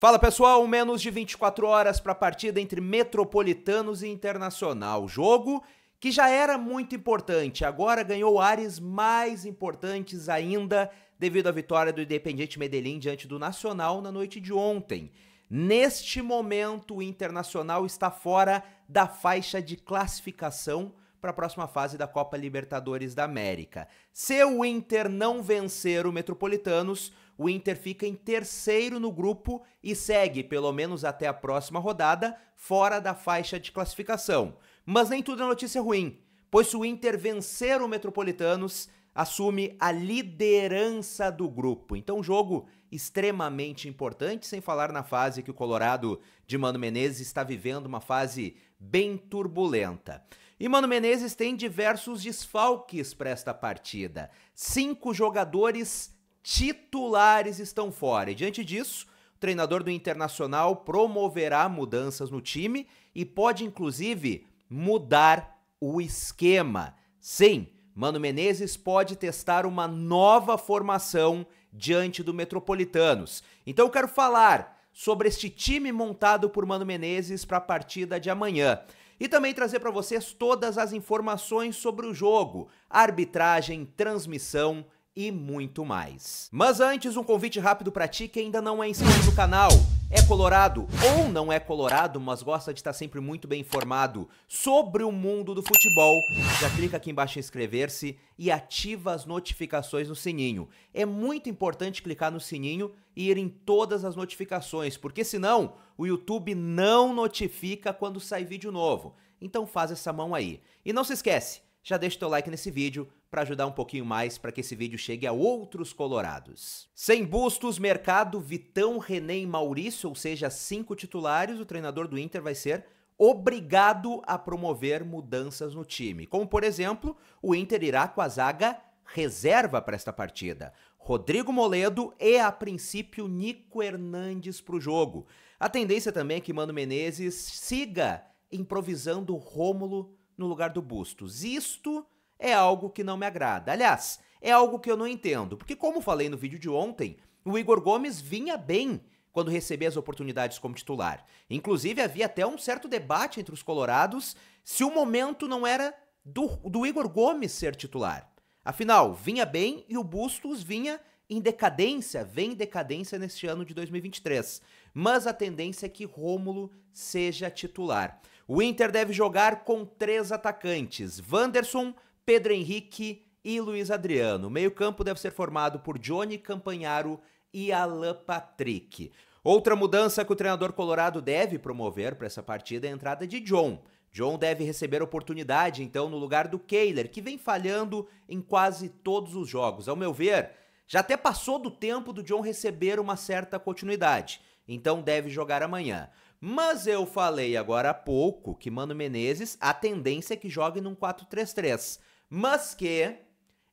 Fala pessoal, menos de 24 horas para a partida entre Metropolitanos e Internacional. Jogo que já era muito importante, agora ganhou áreas mais importantes ainda devido à vitória do Independiente Medellín diante do Nacional na noite de ontem. Neste momento, o Internacional está fora da faixa de classificação para a próxima fase da Copa Libertadores da América. Se o Inter não vencer o Metropolitanos, o Inter fica em terceiro no grupo e segue, pelo menos até a próxima rodada, fora da faixa de classificação. Mas nem tudo é notícia ruim, pois se o Inter vencer o Metropolitanos, assume a liderança do grupo. Então, jogo extremamente importante, sem falar na fase que o Colorado de Mano Menezes está vivendo, uma fase bem turbulenta. E Mano Menezes tem diversos desfalques para esta partida. Cinco jogadores titulares estão fora. E diante disso, o treinador do Internacional promoverá mudanças no time e pode, inclusive, mudar o esquema. Sim, Mano Menezes pode testar uma nova formação diante do Metropolitanos. Então eu quero falar sobre este time montado por Mano Menezes para a partida de amanhã. E também trazer para vocês todas as informações sobre o jogo, arbitragem, transmissão, e muito mais. Mas antes, um convite rápido para ti que ainda não é inscrito no canal. É colorado ou não é colorado, mas gosta de estar sempre muito bem informado sobre o mundo do futebol, já clica aqui embaixo em inscrever-se e ativa as notificações no sininho. É muito importante clicar no sininho e ir em todas as notificações, porque senão o YouTube não notifica quando sai vídeo novo. Então faz essa mão aí. E não se esquece, já deixa teu like nesse vídeo para ajudar um pouquinho mais para que esse vídeo chegue a outros colorados. Sem bustos, mercado, Vitão, René e Maurício, ou seja, cinco titulares, o treinador do Inter vai ser obrigado a promover mudanças no time. Como, por exemplo, o Inter irá com a zaga reserva para esta partida. Rodrigo Moledo e, a princípio, Nico Hernandes para o jogo. A tendência também é que Mano Menezes siga improvisando Rômulo no lugar do Bustos. Isto é algo que não me agrada. Aliás, é algo que eu não entendo, porque, como falei no vídeo de ontem, o Igor Gomes vinha bem quando recebia as oportunidades como titular. Inclusive, havia até um certo debate entre os colorados se o momento não era do, do Igor Gomes ser titular. Afinal, vinha bem e o Bustos vinha em decadência, vem em decadência neste ano de 2023. Mas a tendência é que Rômulo seja titular. O Inter deve jogar com três atacantes: Wanderson, Pedro Henrique e Luiz Adriano. O meio-campo deve ser formado por Johnny Campanharo e Alan Patrick. Outra mudança que o treinador colorado deve promover para essa partida é a entrada de John. John deve receber oportunidade, então, no lugar do Kehler, que vem falhando em quase todos os jogos. Ao meu ver, já até passou do tempo do John receber uma certa continuidade, então deve jogar amanhã. Mas eu falei agora há pouco que Mano Menezes, a tendência é que jogue num 4-3-3, mas que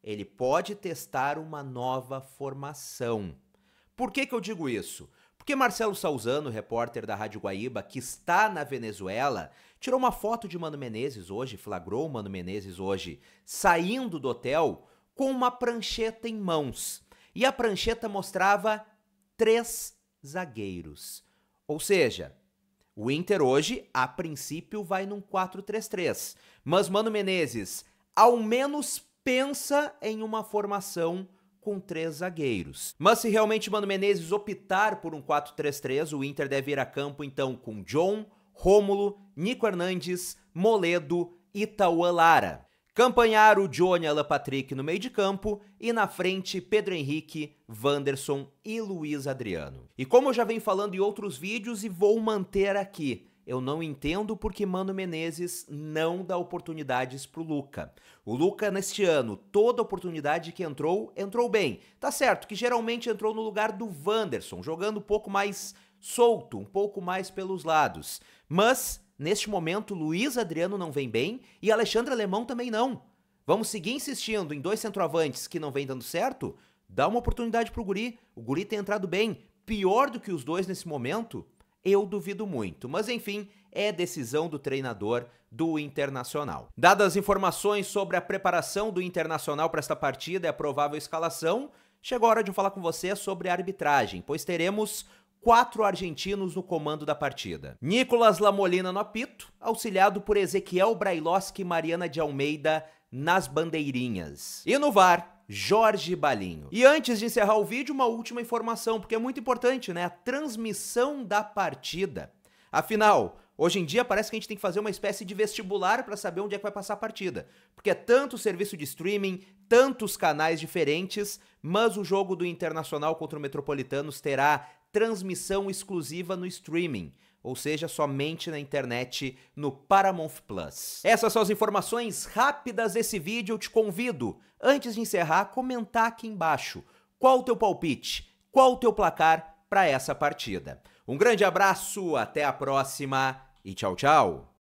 ele pode testar uma nova formação. Por que, que eu digo isso? Porque Marcelo Salzano, repórter da Rádio Guaíba, que está na Venezuela, tirou uma foto de Mano Menezes hoje, flagrou Mano Menezes hoje, saindo do hotel com uma prancheta em mãos. E a prancheta mostrava três zagueiros. Ou seja, o Inter hoje, a princípio, vai num 4-3-3. Mas Mano Menezes, ao menos pensa em uma formação com três zagueiros. Mas se realmente Mano Menezes optar por um 4-3-3, o Inter deve ir a campo então com John, Rômulo, Nico Hernandes, Moledo e Tauan Lara. Campanharo, Johnny, Alan Patrick no meio de campo e na frente Pedro Henrique, Wanderson e Luiz Adriano. E como eu já venho falando em outros vídeos e vou manter aqui, eu não entendo porque Mano Menezes não dá oportunidades pro Luca. O Luca, neste ano, toda oportunidade que entrou, entrou bem. Tá certo que geralmente entrou no lugar do Wanderson, jogando um pouco mais solto, um pouco mais pelos lados. Mas Neste momento, Luiz Adriano não vem bem e Alexandre Alemão também não. Vamos seguir insistindo em dois centroavantes que não vem dando certo? Dá uma oportunidade pro Guri. O Guri tem entrado bem. Pior do que os dois nesse momento? Eu duvido muito. Mas enfim, é decisão do treinador do Internacional. Dadas as informações sobre a preparação do Internacional para esta partida e a provável escalação, chegou a hora de eu falar com você sobre a arbitragem, pois teremos quatro argentinos no comando da partida. Nicolas Lamolina no apito, auxiliado por Ezequiel Brailovski e Mariana de Almeida nas bandeirinhas. E no VAR, Jorge Balinho. E antes de encerrar o vídeo, uma última informação, porque é muito importante, né? A transmissão da partida. Afinal, hoje em dia parece que a gente tem que fazer uma espécie de vestibular para saber onde é que vai passar a partida. Porque é tanto serviço de streaming, tantos canais diferentes, mas o jogo do Internacional contra o Metropolitanos terá transmissão exclusiva no streaming, ou seja, somente na internet no Paramount Plus. Essas são as informações rápidas desse vídeo. Eu te convido, antes de encerrar, comentar aqui embaixo qual o teu palpite, qual o teu placar para essa partida. Um grande abraço, até a próxima e tchau, tchau.